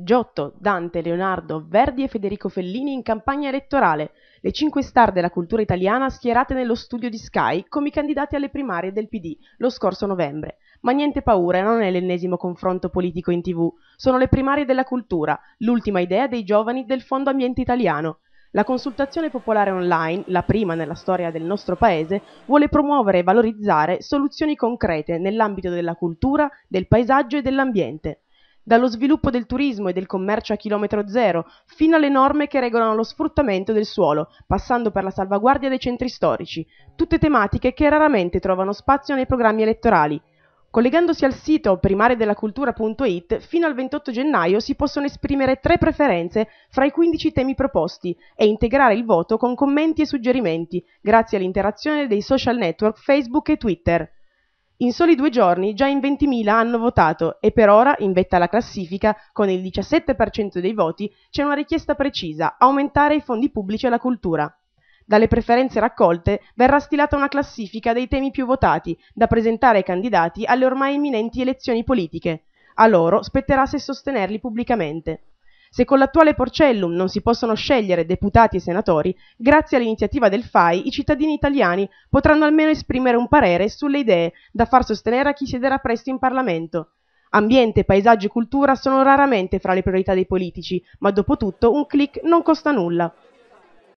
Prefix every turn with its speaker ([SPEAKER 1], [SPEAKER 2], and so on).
[SPEAKER 1] Giotto, Dante, Leonardo, Verdi e Federico Fellini in campagna elettorale, le cinque star della cultura italiana schierate nello studio di Sky come candidati alle primarie del PD lo scorso novembre. Ma niente paura, non è l'ennesimo confronto politico in tv, sono le primarie della cultura, l'ultima idea dei giovani del Fondo Ambiente Italiano. La consultazione popolare online, la prima nella storia del nostro paese, vuole promuovere e valorizzare soluzioni concrete nell'ambito della cultura, del paesaggio e dell'ambiente dallo sviluppo del turismo e del commercio a chilometro zero fino alle norme che regolano lo sfruttamento del suolo, passando per la salvaguardia dei centri storici, tutte tematiche che raramente trovano spazio nei programmi elettorali. Collegandosi al sito primariadelacultura.it, fino al 28 gennaio si possono esprimere tre preferenze fra i 15 temi proposti e integrare il voto con commenti e suggerimenti, grazie all'interazione dei social network Facebook e Twitter. In soli due giorni già in ventimila hanno votato e per ora, in vetta alla classifica, con il 17% dei voti, c'è una richiesta precisa, aumentare i fondi pubblici alla cultura. Dalle preferenze raccolte verrà stilata una classifica dei temi più votati, da presentare ai candidati alle ormai imminenti elezioni politiche. A loro spetterà se sostenerli pubblicamente. Se con l'attuale Porcellum non si possono scegliere deputati e senatori, grazie all'iniziativa del FAI i cittadini italiani potranno almeno esprimere un parere sulle idee da far sostenere a chi siederà presto in Parlamento. Ambiente, paesaggio e cultura sono raramente fra le priorità dei politici, ma dopo tutto un click non costa nulla.